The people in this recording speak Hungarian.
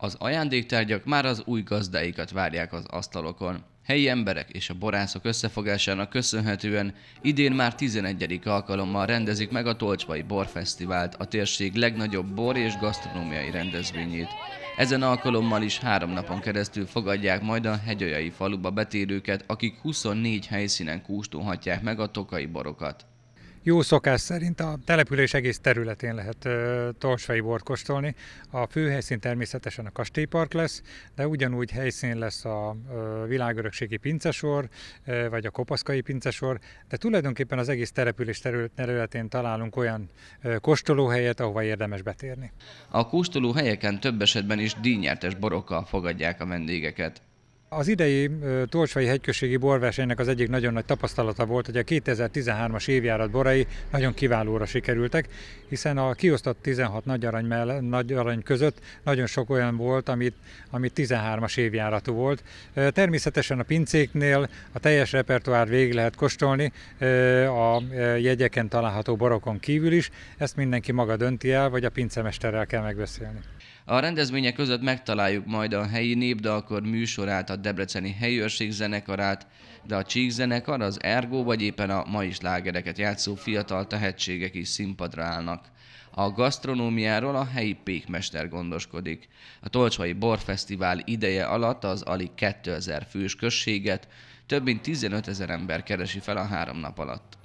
Az ajándéktárgyak már az új gazdáikat várják az asztalokon. Helyi emberek és a borászok összefogásának köszönhetően idén már 11. alkalommal rendezik meg a Tolcsvai Borfesztivált, a térség legnagyobb bor és gasztronómiai rendezvényét. Ezen alkalommal is három napon keresztül fogadják majd a hegyajai faluba betérőket, akik 24 helyszínen kóstolhatják meg a tokai borokat jó szokás szerint a település egész területén lehet ö, bort kóstolni. A főhelyszín természetesen a kastélypark lesz, de ugyanúgy helyszín lesz a világörökségi pincesor, vagy a kopaszkai pincesor, de tulajdonképpen az egész település területén találunk olyan kóstolóhelyet, ahova érdemes betérni. A kóstolóhelyeken több esetben is díjnyertes borokkal fogadják a vendégeket. Az idei Tolsvai hegyközségi borversenynek az egyik nagyon nagy tapasztalata volt, hogy a 2013-as évjárat borai nagyon kiválóra sikerültek, hiszen a kiosztott 16 nagy arany, mell- arany között nagyon sok olyan volt, amit, amit 13-as évjáratú volt. Természetesen a pincéknél a teljes repertoár végig lehet kóstolni a jegyeken található borokon kívül is, ezt mindenki maga dönti el, vagy a pincemesterrel kell megbeszélni. A rendezvények között megtaláljuk majd a helyi népdalkor műsorát, a debreceni Helyőrség zenekarát, de a Csík zenekar, az Ergo vagy éppen a mai lágereket játszó fiatal tehetségek is színpadra állnak. A gasztronómiáról a helyi pékmester gondoskodik. A Tolcsvai Borfesztivál ideje alatt az alig 2000 fős községet több mint 15 ezer ember keresi fel a három nap alatt.